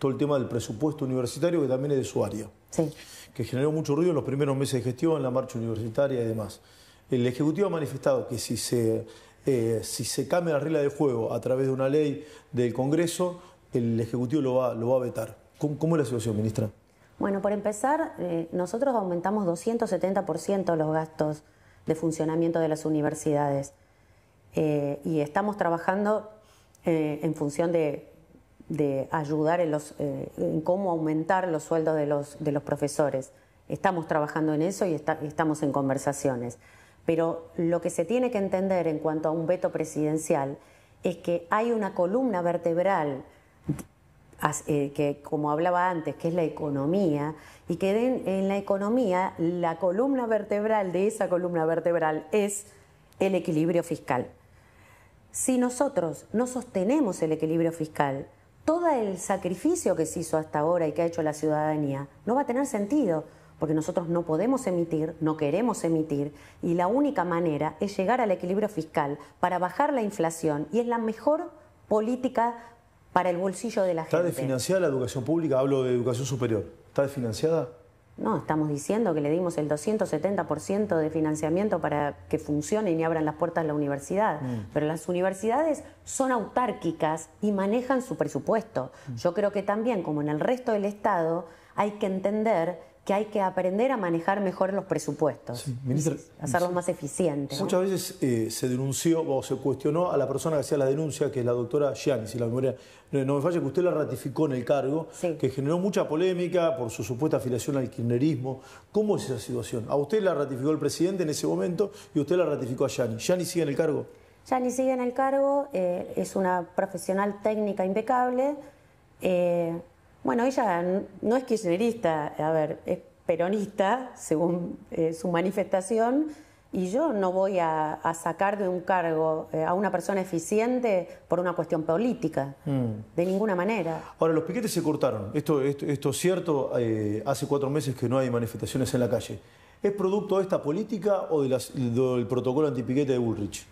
todo el tema del presupuesto universitario, que también es de su área, sí. que generó mucho ruido en los primeros meses de gestión, en la marcha universitaria y demás. El Ejecutivo ha manifestado que si se, eh, si se cambia la regla de juego a través de una ley del Congreso, el Ejecutivo lo va, lo va a vetar. ¿Cómo, es la situación, ministra? Bueno, por empezar, eh, nosotros aumentamos 270% los gastos de funcionamiento de las universidades eh, y estamos trabajando en función de de ayudar en, los, eh, cómo aumentar los sueldos de los, de los profesores. Estamos trabajando en eso y, y estamos en conversaciones. Pero lo que se tiene que entender en cuanto a un veto presidencial es que hay una columna vertebral eh, que, como hablaba antes, que es la economía, y que en la economía la columna vertebral de esa columna vertebral es el equilibrio fiscal. Si nosotros no sostenemos el equilibrio fiscal, todo el sacrificio que se hizo hasta ahora y que ha hecho la ciudadanía no va a tener sentido, porque nosotros no podemos emitir, no queremos emitir, y la única manera es llegar al equilibrio fiscal para bajar la inflación, y es la mejor política para el bolsillo de la gente. ¿Está desfinanciada la educación pública? Hablo de educación superior. ¿Está desfinanciada? No, estamos diciendo que le dimos el 270% de financiamiento para que funcione y abran las puertas de la universidad. Mm. Pero las universidades son autárquicas y manejan su presupuesto. Mm. Yo creo que también, como en el resto del Estado, hay que entender que hay que aprender a manejar mejor los presupuestos, sí, hacerlos más eficientes. Muchas veces eh, se denunció o se cuestionó a la persona que hacía la denuncia, que es la doctora Yani. si la memoria no me falla, que usted la ratificó en el cargo, que generó mucha polémica por su supuesta afiliación al kirchnerismo. ¿Cómo es esa situación? A usted la ratificó el presidente en ese momento y usted la ratificó a Yani. ¿Gianni sigue en el cargo? Gianni sigue en el cargo, eh, es una profesional técnica impecable. Eh, bueno, ella no es kirchnerista, a ver, es peronista, según eh, su manifestación, y yo no voy a, sacar de un cargo eh, a una persona eficiente por una cuestión política, mm. de ninguna manera. Ahora, los piquetes se cortaron, esto, es cierto, eh, hace cuatro meses que no hay manifestaciones en la calle. ¿Es producto de esta política o del protocolo antipiquete de Bullrich?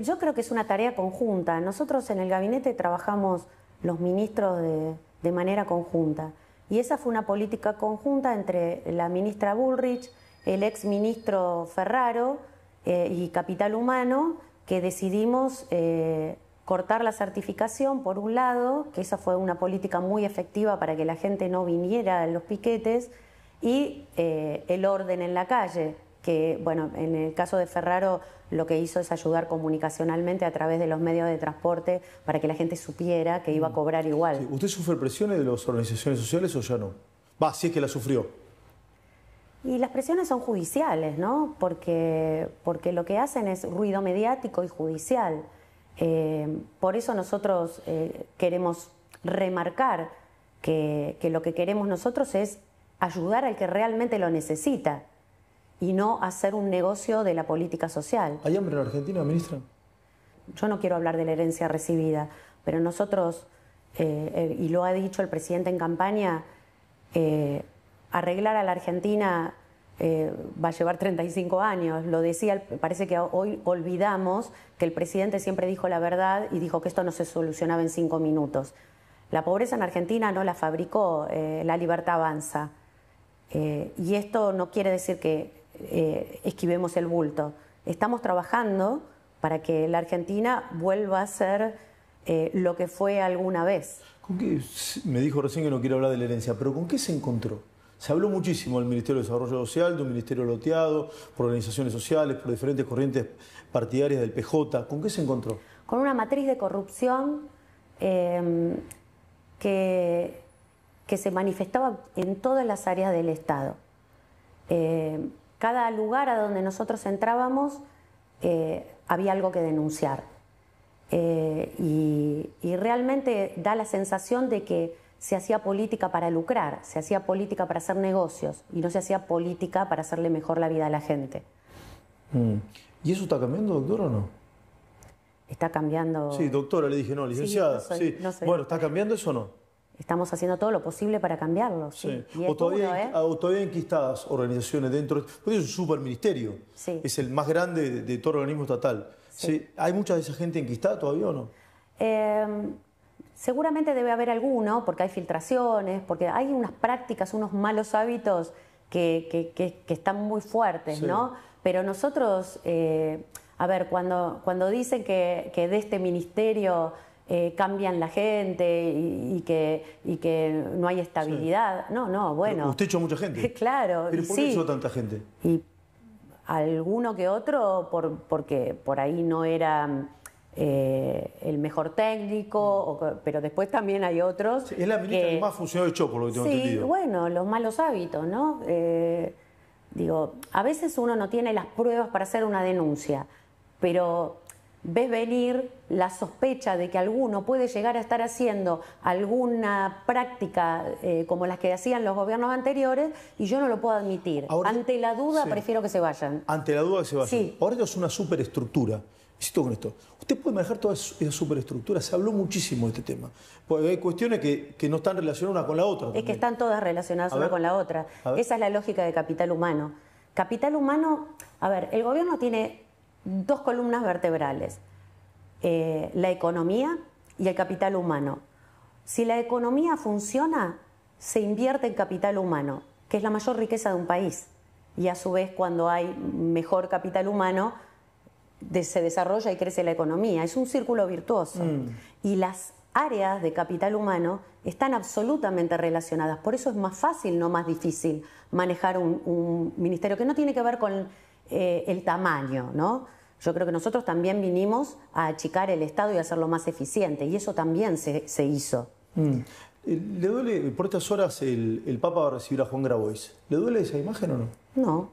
yo creo que es una tarea conjunta. Nosotros en el gabinete trabajamos los ministros de de manera conjunta. Y esa fue una política conjunta entre la ministra Bullrich, el ex ministro Ferraro eh, y Capital Humano, que decidimos eh, cortar la certificación, por un lado, que esa fue una política muy efectiva para que la gente no viniera a los piquetes, y eh, el orden en la calle, que, bueno, en el caso de Ferraro lo que hizo es ayudar comunicacionalmente a través de los medios de transporte para que la gente supiera que iba a mm. cobrar igual. ¿Usted sufre presiones de las organizaciones sociales o ya no? Va, si es que la sufrió. Y las presiones son judiciales, ¿no? Porque, porque lo que hacen es ruido mediático y judicial. Eh, por eso nosotros eh, queremos remarcar que, que lo que queremos nosotros es ayudar al que realmente lo necesita y no hacer un negocio de la política social. ¿Hay hambre en Argentina, ministra? Yo no quiero hablar de la herencia recibida, pero nosotros, eh, eh, y lo ha dicho el presidente en campaña, eh, arreglar a la Argentina va a llevar 35 años. Lo decía, parece que hoy olvidamos que el presidente siempre dijo la verdad y dijo que esto no se solucionaba en cinco minutos. La pobreza en Argentina no la fabricó, la libertad avanza. y esto no quiere decir que eh, esquivemos el bulto. Estamos trabajando para que la Argentina vuelva a ser eh, lo que fue alguna vez. Me dijo recién que no quiero hablar de la herencia, pero ¿con qué se encontró? Se habló muchísimo el Ministerio de Desarrollo Social, de un ministerio loteado, por organizaciones sociales, por diferentes corrientes partidarias del PJ. ¿Con qué se encontró? Con una matriz de corrupción em, que, que, se manifestaba en todas las áreas del Estado. Em, cada lugar a donde nosotros entrábamos eh, había algo que denunciar. Eh, y, realmente da la sensación de que se hacía política para lucrar, se hacía política para hacer negocios y no se hacía política para hacerle mejor la vida a la gente. Mm. ¿Y eso está cambiando, doctor o no? Está cambiando. Sí, doctora, le dije, no, licenciada. Sí, bueno, ¿está cambiando eso o no? estamos haciendo todo lo posible para cambiarlo. Sí. o, todavía, ¿eh? enquistadas organizaciones dentro, es un superministerio, sí. es el más grande de, todo el organismo estatal. Sí. ¿Hay mucha de esa gente enquistada todavía o no? Em, seguramente debe haber alguno, porque hay filtraciones, porque hay unas prácticas, unos malos hábitos que, están muy fuertes, ¿no? Pero nosotros, eh, a ver, cuando, cuando dicen que de este ministerio eh, cambian la gente y, que, que no hay estabilidad. No, no, bueno. usted echó mucha gente. claro. ¿Pero por tanta gente? Y alguno que otro por, porque por ahí no era eh, el mejor técnico, mm. pero después también hay otros. es la ministra que, más funcionó de por lo que tengo sí, bueno, los malos hábitos, ¿no? Eh, digo, a veces uno no tiene las pruebas para hacer una denuncia, pero ves venir la sospecha de que alguno puede llegar a estar haciendo alguna práctica eh, como las que hacían los gobiernos anteriores y yo no lo puedo admitir. Ante la duda prefiero que se vayan. Ante la duda que se vayan. Sí. Ahora es una superestructura. Insisto con esto. Usted puede manejar toda esa superestructura. Se habló muchísimo de este tema. Porque hay cuestiones que, no están relacionadas una con la otra. Es que están todas relacionadas una con la otra. Esa es la lógica de capital humano. Capital humano, a ver, el gobierno tiene dos columnas vertebrales, eh, la economía y el capital humano. Si la economía funciona, se invierte en capital humano, que es la mayor riqueza de un país. Y a su vez, cuando hay mejor capital humano, se desarrolla y crece la economía. Es un círculo virtuoso. Mm. Y las áreas de capital humano están absolutamente relacionadas. Por eso es más fácil, no más difícil, manejar un ministerio que no tiene que ver con eh, el tamaño, ¿no? Yo creo que nosotros también vinimos a achicar el Estado y hacerlo más eficiente, y eso también se, hizo. Mm. Eh, ¿Le duele, por estas horas, el, Papa va a recibir a Juan Grabois? ¿Le duele esa imagen o no? No.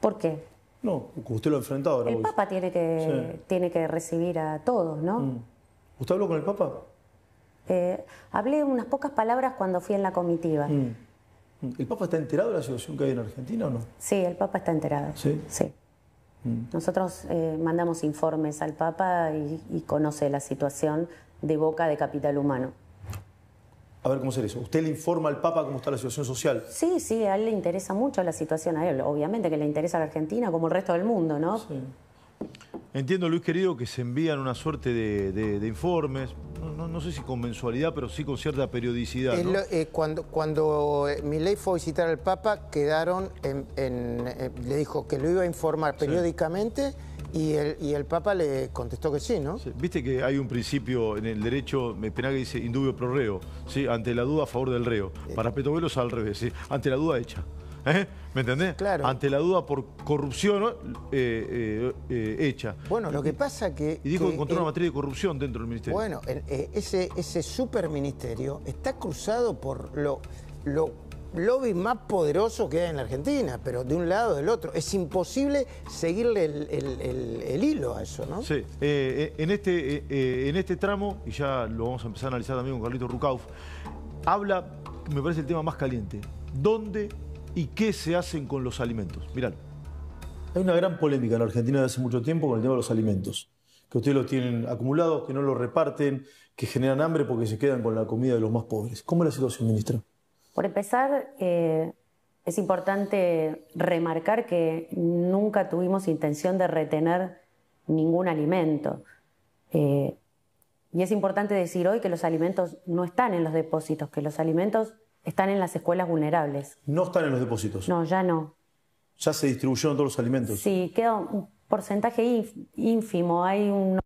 ¿Por qué? No, usted lo ha enfrentado ahora. El Papa tiene que, tiene que recibir a todos, ¿no? Mm. ¿Usted habló con el Papa? Eh, hablé unas pocas palabras cuando fui en la comitiva. Mm. ¿El Papa está enterado de la situación que hay en Argentina o no? Sí, el Papa está enterado. Sí. sí. Mm. Nosotros eh, mandamos informes al Papa y, conoce la situación de boca de capital humano. A ver, ¿cómo será eso? ¿Usted le informa al Papa cómo está la situación social? Sí, sí, a él le interesa mucho la situación, a él obviamente que le interesa a la Argentina como el resto del mundo, ¿no? Sí. Entiendo, Luis querido, que se envían una suerte de, informes, no, sé si con mensualidad, pero sí con cierta periodicidad. Eh, cuando cuando eh, Milei fue a visitar al Papa, quedaron, en, eh, le dijo que lo iba a informar periódicamente. Y el, y el, Papa le contestó que sí, ¿no? Viste que hay un principio en el derecho penal que dice indubio pro reo, ¿sí? ante la duda a favor del reo. Para Petovelos al revés, ante la duda hecha. ¿Eh? ¿Me entendés? Claro. Ante la duda por corrupción eh, eh, hecha. Bueno, lo que pasa que... Y dijo que, encontró una materia de corrupción dentro del ministerio. Bueno, ese, ese superministerio está cruzado por lo, lo lobby más poderoso que hay en la Argentina, pero de un lado o del otro. Es imposible seguirle el, hilo a eso, ¿no? Sí. en, este, en este tramo, y ya lo vamos a empezar a analizar también con Carlito Rucauf, habla, me parece, el tema más caliente. ¿Dónde y qué se hacen con los alimentos. Mirá. Hay una gran polémica en la Argentina de hace mucho tiempo con el tema de los alimentos. Que ustedes los tienen acumulados, que no los reparten, que generan hambre porque se quedan con la comida de los más pobres. ¿Cómo es la situación, ministro? Por empezar, eh, es importante remarcar que nunca tuvimos intención de retener ningún alimento. Eh, y es importante decir hoy que los alimentos no están en los depósitos, que los alimentos están en las escuelas vulnerables. No están en los depósitos. No, ya no. Ya se distribuyeron todos los alimentos. Sí, quedó un porcentaje ínfimo. Hay un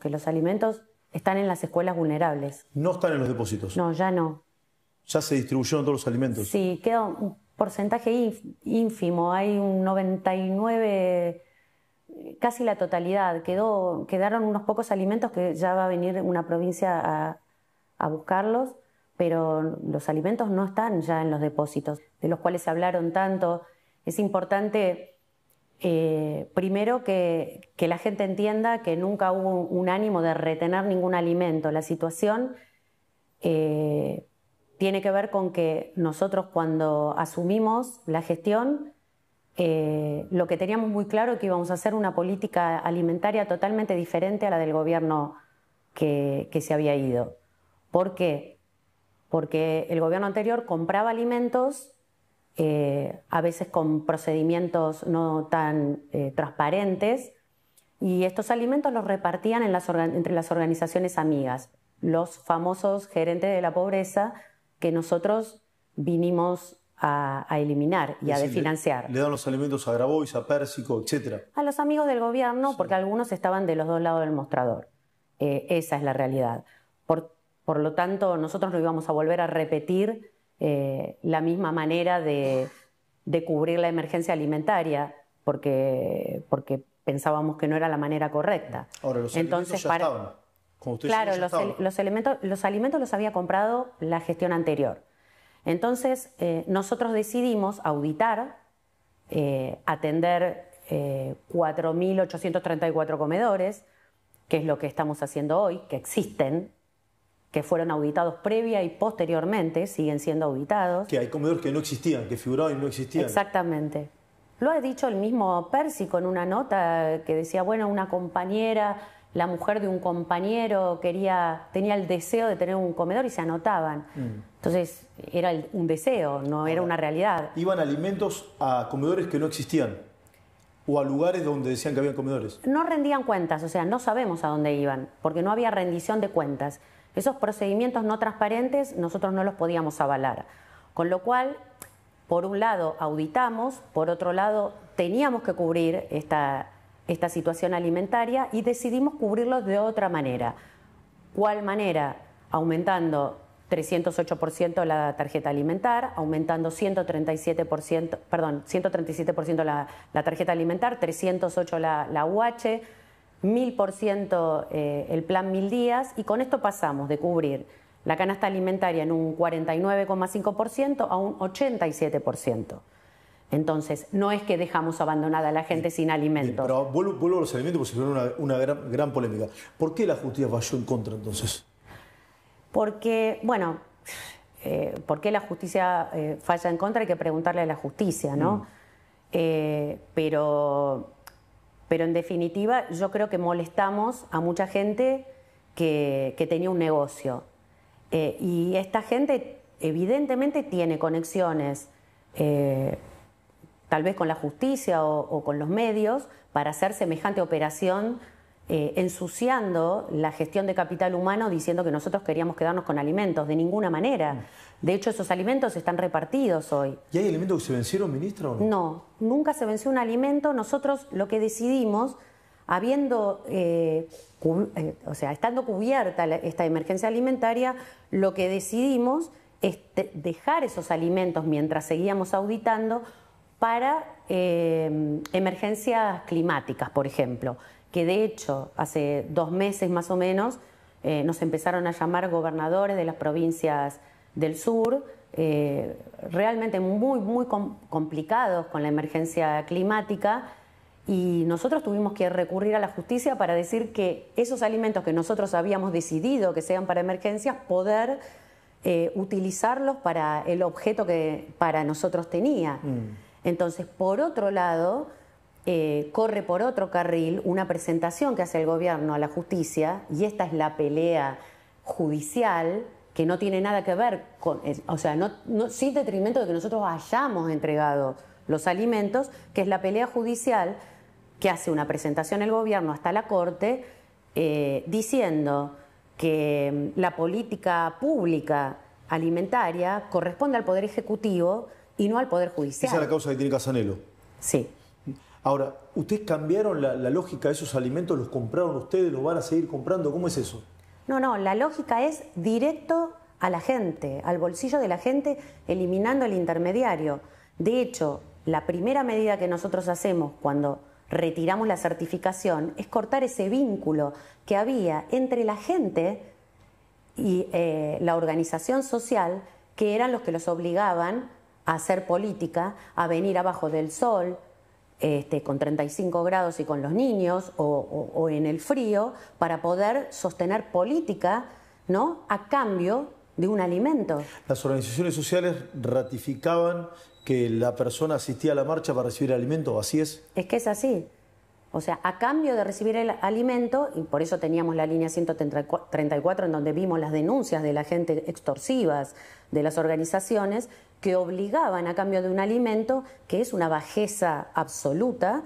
que los alimentos están en las escuelas vulnerables. No están en los depósitos. No, ya no. Ya se distribuyeron todos los alimentos. Sí, quedó un porcentaje ínfimo. Hay un 99 casi la totalidad. quedaron unos pocos alimentos que ya va a venir una provincia a, buscarlos, pero los alimentos no están ya en los depósitos, de los cuales se hablaron tanto. Es importante eh, primero que, la gente entienda que nunca hubo un ánimo de retener ningún alimento. La situación eh, tiene que ver con que nosotros cuando asumimos la gestión eh, lo que teníamos muy claro que íbamos a hacer una política alimentaria totalmente diferente a la del gobierno que, se había ido. ¿Por qué? Porque el gobierno anterior compraba alimentos eh, a veces con procedimientos no tan eh, transparentes, y estos alimentos los repartían entre las organizaciones amigas, los famosos gerentes de la pobreza que nosotros vinimos a, eliminar y a desfinanciar. Le, dan los alimentos a Grabois, a Pérsico, etcétera. A los amigos del gobierno, porque algunos estaban de los dos lados del mostrador. Eh, esa es la realidad. Por, lo tanto, nosotros no íbamos a volver a repetir eh, la misma manera de, cubrir la emergencia alimentaria, porque, pensábamos que no era la manera correcta. Ahora, Entonces, claro, los, los, elementos, los alimentos los había comprado la gestión anterior. Entonces, eh, nosotros decidimos auditar, eh, atender 4.834 eh, comedores, que es lo que estamos haciendo hoy, que existen, que fueron auditados previa y posteriormente, siguen siendo auditados. Que hay comedores que no existían, que figuraban y no existían. Exactamente. Lo ha dicho el mismo Percy con una nota que decía, bueno, una compañera la mujer de un compañero quería, tenía el deseo de tener un comedor y se anotaban. Mm. Entonces era un deseo, no era una realidad. Iban alimentos a comedores que no existían o a lugares donde decían que había comedores. No rendían cuentas, o sea, no sabemos a dónde iban, porque no había rendición de cuentas. Esos procedimientos no transparentes nosotros no los podíamos avalar. Con lo cual, por un lado, auditamos, por otro lado, teníamos que cubrir esta esta situación alimentaria y decidimos cubrirlo de otra manera. ¿Cuál manera? Aumentando 308% la tarjeta alimentar, aumentando 137%, perdón, 137% la, tarjeta alimentar, 308% la, UH, 1000% eh, el plan Mil Días y con esto pasamos de cubrir la canasta alimentaria en un 49,5% a un 87%. Entonces, no es que dejamos abandonada a la gente sin alimentos. pero vuelvo, a los alimentos porque se una, gran, polémica. ¿Por qué la justicia falló en contra entonces? Porque, bueno, eh, por qué la justicia eh, falla en contra, hay que preguntarle a la justicia, ¿no? Mm. Eh, pero, pero en definitiva, yo creo que molestamos a mucha gente que, que tenía un negocio. y esta gente evidentemente tiene conexiones tal vez con la justicia o, con los medios, para hacer semejante operación eh, ensuciando la gestión de capital humano diciendo que nosotros queríamos quedarnos con alimentos, de ninguna manera. De hecho, esos alimentos están repartidos hoy. ¿Y hay alimentos que se vencieron, ministro? No? nunca se venció un alimento. Nosotros lo que decidimos, habiendo, eh, eh, o sea, estando cubierta esta emergencia alimentaria, lo que decidimos es dejar esos alimentos mientras seguíamos auditando para em, emergencias climáticas, por ejemplo, que de hecho hace dos meses más o menos eh, nos empezaron a llamar gobernadores de las provincias del sur, eh, realmente muy, muy complicados con la emergencia climática, y nosotros tuvimos que recurrir a la justicia para decir que esos alimentos que nosotros habíamos decidido que sean para emergencias, poder eh, utilizarlos para el objeto que para nosotros tenía. Mm. Entonces, por otro lado, eh, corre por otro carril una presentación que hace el gobierno a la justicia, y esta es la pelea judicial, que no tiene nada que ver con, o sea, sin detrimento de que nosotros hayamos entregado los alimentos, que es la pelea judicial que hace una presentación el gobierno hasta la Corte eh, diciendo que mm, la política pública alimentaria corresponde al Poder Ejecutivo y no al Poder Judicial. Esa es la causa que tiene Casanelo. Sí. Ahora, ¿ustedes cambiaron la, lógica de esos alimentos? ¿Los compraron ustedes? ¿Los van a seguir comprando? ¿Cómo es eso? No, no, la lógica es directo a la gente, al bolsillo de la gente, eliminando el intermediario. De hecho, la primera medida que nosotros hacemos cuando retiramos la certificación es cortar ese vínculo que había entre la gente y eh, la organización social, que eran los que los obligaban a hacer política, a venir abajo del sol, este, con 35 grados y con los niños o, en el frío para poder sostener política ¿no? a cambio de un alimento. Las organizaciones sociales ratificaban que la persona asistía a la marcha para recibir alimento, ¿así es? Es que es así. O sea, a cambio de recibir el alimento, y por eso teníamos la línea 134 en donde vimos las denuncias de la gente extorsivas de las organizaciones, que obligaban a cambio de un alimento, que es una bajeza absoluta,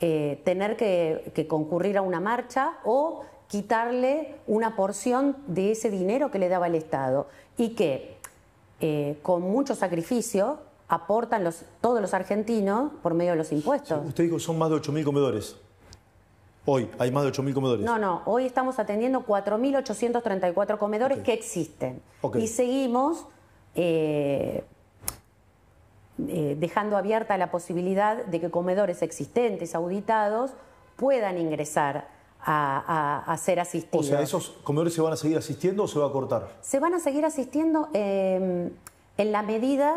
eh, tener que, concurrir a una marcha o quitarle una porción de ese dinero que le daba el Estado y que eh, con mucho sacrificio aportan todos los argentinos por medio de los impuestos. usted dijo que son más de 8.000 comedores. Hoy hay más de 8.000 comedores. No, no, hoy estamos atendiendo 4.834 comedores que existen. Y seguimos eh, eh, dejando abierta la posibilidad de que comedores existentes, auditados, puedan ingresar a, a, ser asistidos. O sea, ¿esos comedores se van a seguir asistiendo o se va a cortar? Se van a seguir asistiendo em, en, la medida,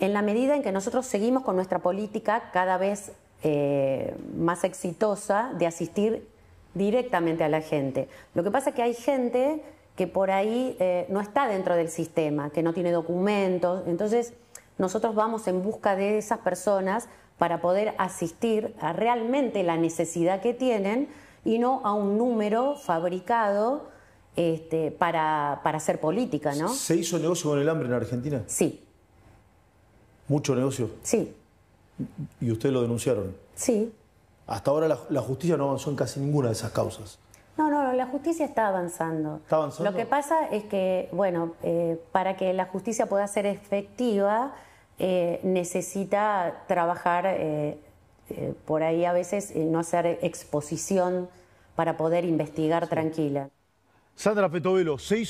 en la medida en que nosotros seguimos con nuestra política cada vez eh, más exitosa de asistir directamente a la gente. Lo que pasa es que hay gente que por ahí eh, no está dentro del sistema, que no tiene documentos, entonces nosotros vamos en busca de esas personas para poder asistir a realmente la necesidad que tienen y no a un número fabricado este, para, hacer política, ¿no? ¿Se hizo negocio con el hambre en Argentina? Sí. ¿Mucho negocio? Sí. ¿Y ustedes lo denunciaron? Sí. Hasta ahora la, justicia no avanzó en casi ninguna de esas causas. No, no, la justicia está avanzando. ¿Está avanzando? Lo que pasa es que, bueno, eh, para que la justicia pueda ser efectiva, eh, necesita trabajar eh, eh, por ahí a veces, no hacer exposición para poder investigar tranquila. Sandra Petovelo, seis